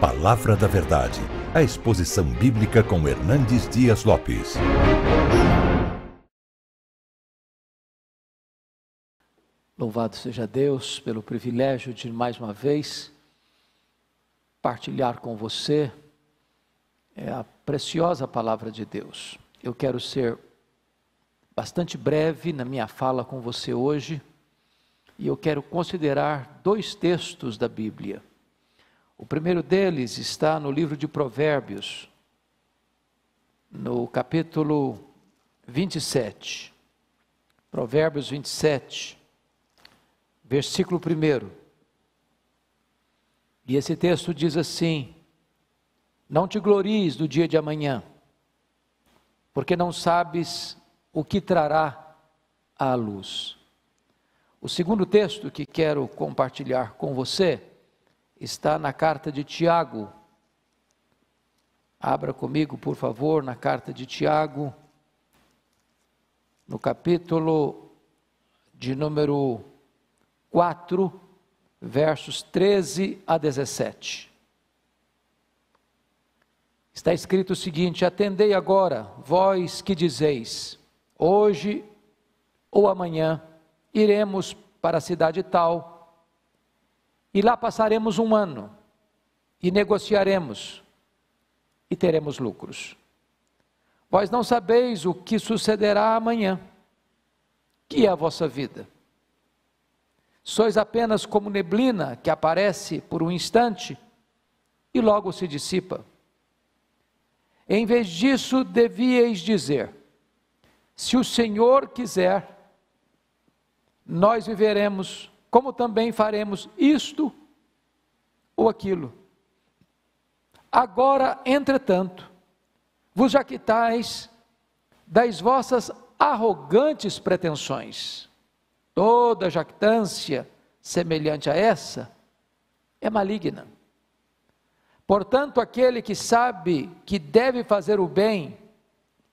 Palavra da Verdade, a exposição bíblica com Hernandes Dias Lopes. Louvado seja Deus pelo privilégio de mais uma vez partilhar com você é, a preciosa palavra de Deus. Eu quero ser bastante breve na minha fala com você hoje e eu quero considerar dois textos da Bíblia. O primeiro deles está no livro de Provérbios, no capítulo 27. Provérbios 27, versículo 1. E esse texto diz assim: Não te glories do dia de amanhã, porque não sabes o que trará à luz. O segundo texto que quero compartilhar com você está na carta de Tiago. Abra comigo, por favor, na carta de Tiago, no capítulo de número 4, versos 13 a 17. Está escrito o seguinte: Atendei agora, vós que dizeis, hoje ou amanhã iremos para a cidade tal e lá passaremos um ano e negociaremos e teremos lucros. Vós não sabeis o que sucederá amanhã, que é a vossa vida. Sois apenas como neblina que aparece por um instante e logo se dissipa. Em vez disso, devíeis dizer: Se o Senhor quiser, nós viveremos como também faremos isto ou aquilo. Agora, entretanto, vos jaquitais das vossas arrogantes pretensões. Toda jactância semelhante a essa é maligna. Portanto, aquele que sabe que deve fazer o bem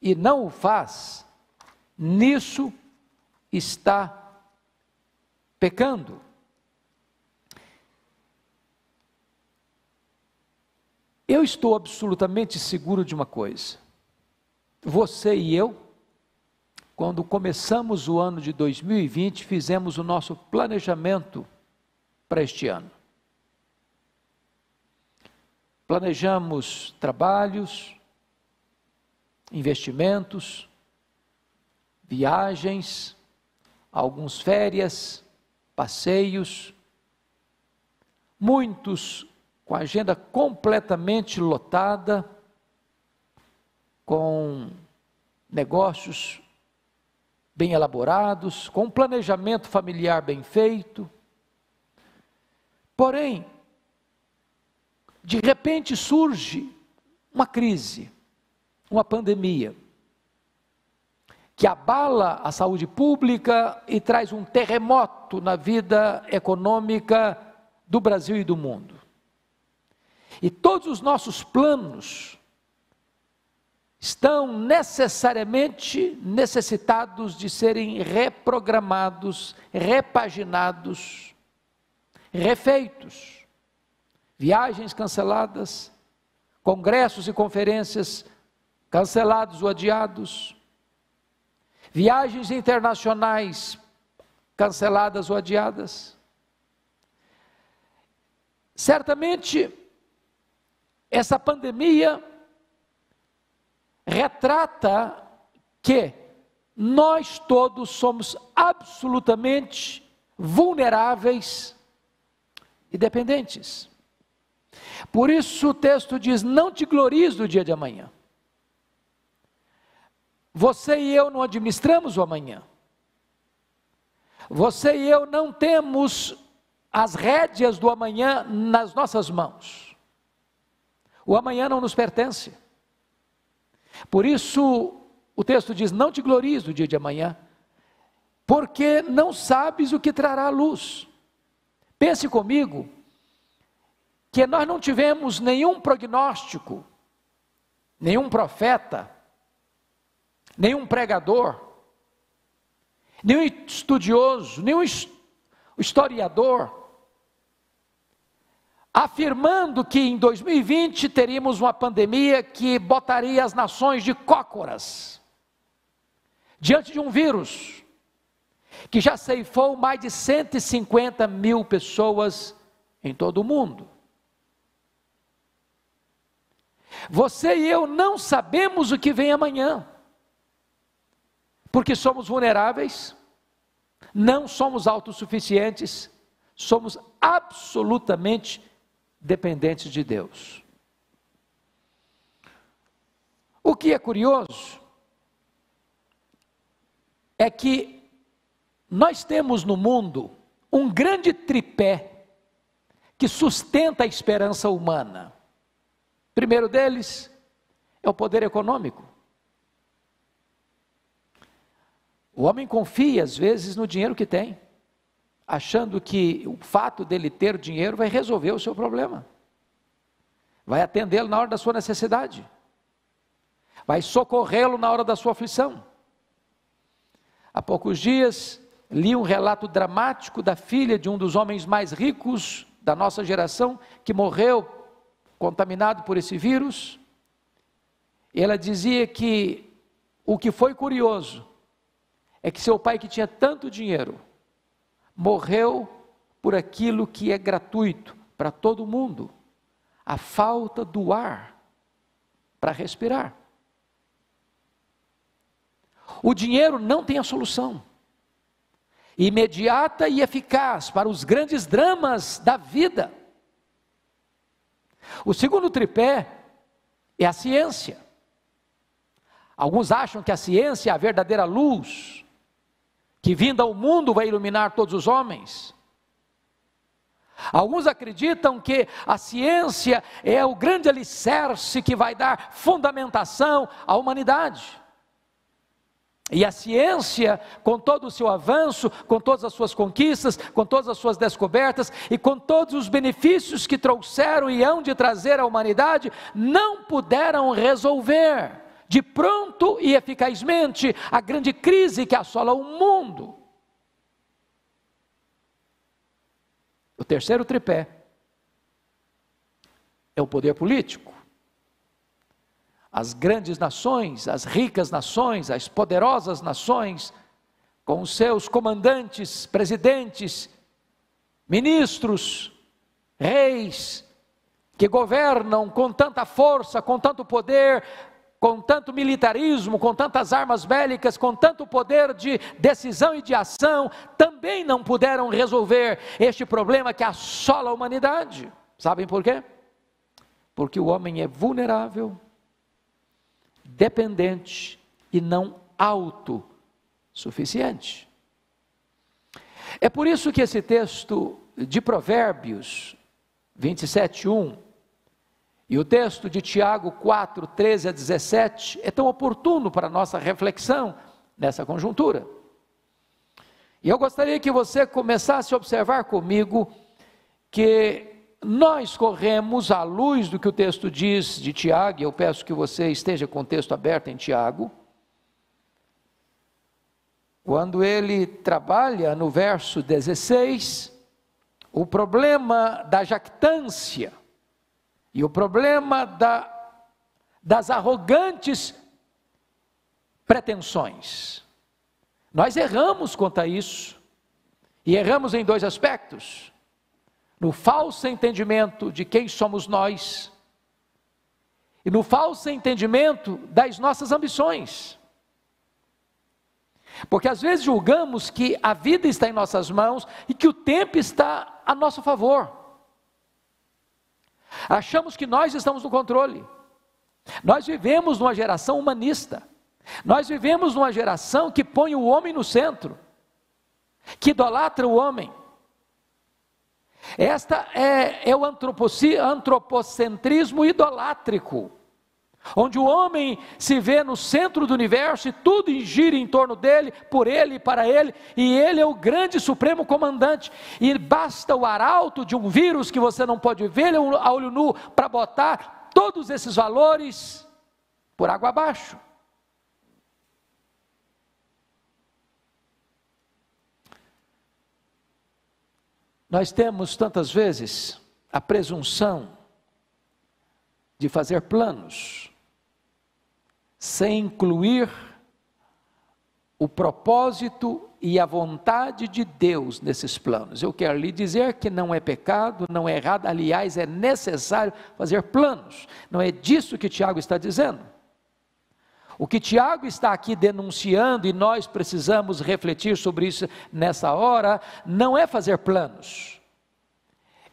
e não o faz, nisso está pecando. Eu estou absolutamente seguro de uma coisa. Você e eu, quando começamos o ano de 2020, fizemos o nosso planejamento para este ano. Planejamos trabalhos, investimentos, viagens, alguns férias, passeios, muitos com a agenda completamente lotada, com negócios bem elaborados, com um planejamento familiar bem feito. Porém, de repente surge uma crise, uma pandemia que abala a saúde pública e traz um terremoto na vida econômica do Brasil e do mundo. E todos os nossos planos estão necessariamente necessitados de serem reprogramados, repaginados, refeitos. Viagens canceladas, congressos e conferências cancelados ou adiados, viagens internacionais canceladas ou adiadas. Certamente, essa pandemia retrata que nós todos somos absolutamente vulneráveis e dependentes. Por isso o texto diz: não te glories do dia de amanhã. Você e eu não administramos o amanhã. Você e eu não temos as rédeas do amanhã nas nossas mãos. O amanhã não nos pertence. Por isso, o texto diz: Não te glories do dia de amanhã, porque não sabes o que trará a luz. Pense comigo que nós não tivemos nenhum prognóstico, nenhum profeta nenhum pregador, nenhum estudioso, nenhum historiador, afirmando que em 2020 teríamos uma pandemia que botaria as nações de cócoras diante de um vírus que já ceifou mais de 150 mil pessoas em todo o mundo. Você e eu não sabemos o que vem amanhã porque somos vulneráveis, não somos autossuficientes, somos absolutamente dependentes de Deus. O que é curioso é que nós temos no mundo um grande tripé que sustenta a esperança humana. O primeiro deles é o poder econômico. O homem confia, às vezes, no dinheiro que tem, achando que o fato dele ter dinheiro vai resolver o seu problema, vai atendê-lo na hora da sua necessidade, vai socorrê-lo na hora da sua aflição. Há poucos dias, li um relato dramático da filha de um dos homens mais ricos da nossa geração, que morreu contaminado por esse vírus. E ela dizia que o que foi curioso é que seu pai, que tinha tanto dinheiro, morreu por aquilo que é gratuito para todo mundo a falta do ar para respirar. O dinheiro não tem a solução imediata e eficaz para os grandes dramas da vida. O segundo tripé é a ciência. Alguns acham que a ciência é a verdadeira luz que vinda ao mundo vai iluminar todos os homens. Alguns acreditam que a ciência é o grande alicerce que vai dar fundamentação à humanidade. E a ciência, com todo o seu avanço, com todas as suas conquistas, com todas as suas descobertas e com todos os benefícios que trouxeram e hão de trazer à humanidade, não puderam resolver de pronto e eficazmente a grande crise que assola o mundo. O terceiro tripé é o poder político. As grandes nações, as ricas nações, as poderosas nações, com seus comandantes, presidentes, ministros, reis, que governam com tanta força, com tanto poder, com tanto militarismo, com tantas armas bélicas, com tanto poder de decisão e de ação, também não puderam resolver este problema que assola a humanidade. Sabem por quê? Porque o homem é vulnerável, dependente e não autossuficiente. É por isso que esse texto de Provérbios 27:1 e o texto de Tiago 4, 13 a 17 é tão oportuno para a nossa reflexão nessa conjuntura. E eu gostaria que você começasse a observar comigo que nós corremos à luz do que o texto diz de Tiago, e eu peço que você esteja com o texto aberto em Tiago. Quando ele trabalha no verso 16, o problema da jactância e o problema da, das arrogantes pretensões. Nós erramos quanto a isso. E erramos em dois aspectos: no falso entendimento de quem somos nós, e no falso entendimento das nossas ambições. Porque às vezes julgamos que a vida está em nossas mãos e que o tempo está a nosso favor. Achamos que nós estamos no controle. Nós vivemos numa geração humanista. Nós vivemos numa geração que põe o homem no centro, que idolatra o homem. Esta é, é o antropocentrismo idolátrico onde o homem se vê no centro do universo e tudo gira em torno dele, por ele e para ele, e ele é o grande supremo comandante. E basta o arauto de um vírus que você não pode ver é a olho nu para botar todos esses valores por água abaixo. Nós temos tantas vezes a presunção de fazer planos sem incluir o propósito e a vontade de Deus nesses planos. Eu quero lhe dizer que não é pecado, não é errado, aliás, é necessário fazer planos. Não é disso que Tiago está dizendo. O que Tiago está aqui denunciando, e nós precisamos refletir sobre isso nessa hora, não é fazer planos,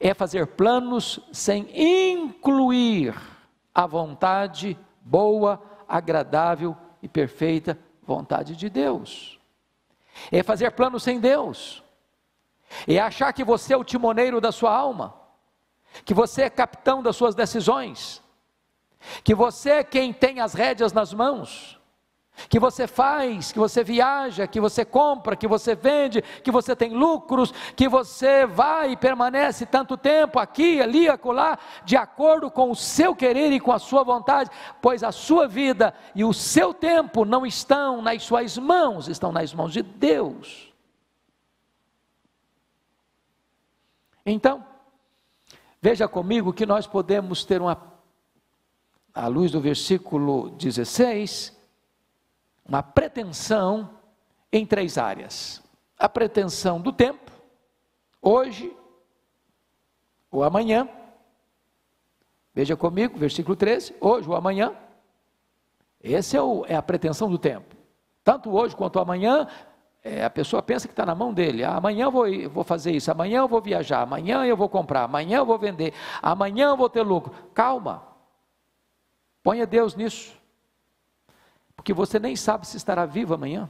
é fazer planos sem incluir a vontade boa, agradável e perfeita vontade de Deus. É fazer planos sem Deus. É achar que você é o timoneiro da sua alma, que você é capitão das suas decisões, que você é quem tem as rédeas nas mãos que você faz, que você viaja, que você compra, que você vende, que você tem lucros, que você vai e permanece tanto tempo aqui, ali, acolá, de acordo com o seu querer e com a sua vontade, pois a sua vida e o seu tempo não estão nas suas mãos, estão nas mãos de Deus. Então, veja comigo que nós podemos ter uma, à luz do versículo 16, uma pretensão em três áreas: a pretensão do tempo, hoje ou amanhã. Veja comigo, versículo 13: hoje ou amanhã. Essa é, o, é a pretensão do tempo. Tanto hoje quanto amanhã, é, a pessoa pensa que está na mão dele. Ah, amanhã eu vou, eu vou fazer isso, amanhã eu vou viajar, amanhã eu vou comprar, amanhã eu vou vender, amanhã eu vou ter lucro. Calma. Ponha Deus nisso porque você nem sabe se estará vivo amanhã.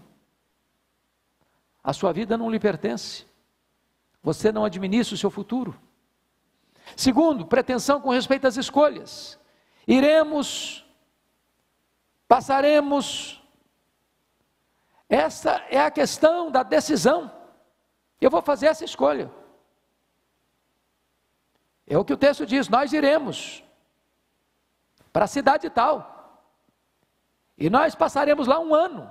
A sua vida não lhe pertence. Você não administra o seu futuro. Segundo, pretensão com respeito às escolhas. Iremos, passaremos. Essa é a questão da decisão. Eu vou fazer essa escolha. É o que o texto diz: nós iremos para a cidade tal. E nós passaremos lá um ano.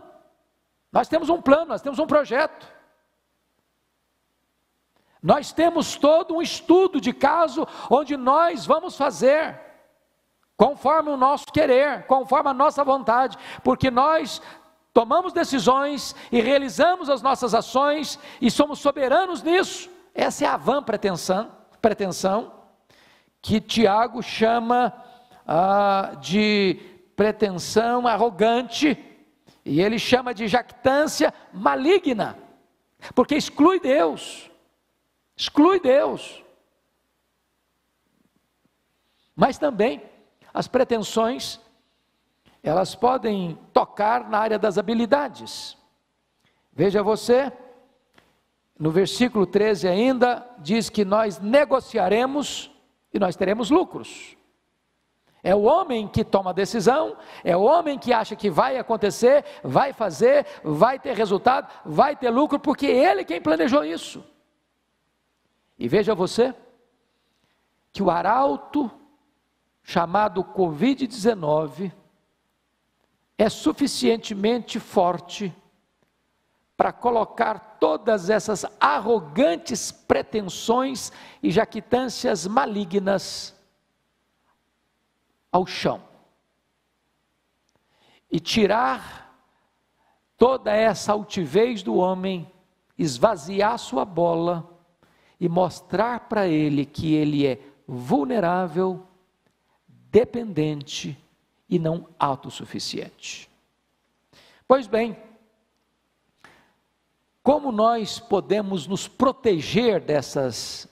Nós temos um plano, nós temos um projeto. Nós temos todo um estudo de caso onde nós vamos fazer conforme o nosso querer, conforme a nossa vontade, porque nós tomamos decisões e realizamos as nossas ações e somos soberanos nisso. Essa é a vã pretensão, pretensão que Tiago chama ah, de pretensão arrogante, e ele chama de jactância maligna, porque exclui Deus, exclui Deus. Mas também as pretensões, elas podem tocar na área das habilidades. Veja você, no versículo 13 ainda, diz que nós negociaremos e nós teremos lucros. É o homem que toma a decisão, é o homem que acha que vai acontecer, vai fazer, vai ter resultado, vai ter lucro, porque é ele quem planejou isso. E veja você que o arauto chamado Covid-19 é suficientemente forte para colocar todas essas arrogantes pretensões e jactâncias malignas ao chão e tirar toda essa altivez do homem, esvaziar sua bola e mostrar para ele que ele é vulnerável, dependente e não autossuficiente. Pois bem, como nós podemos nos proteger dessas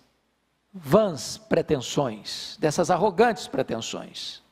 vãs pretensões, dessas arrogantes pretensões?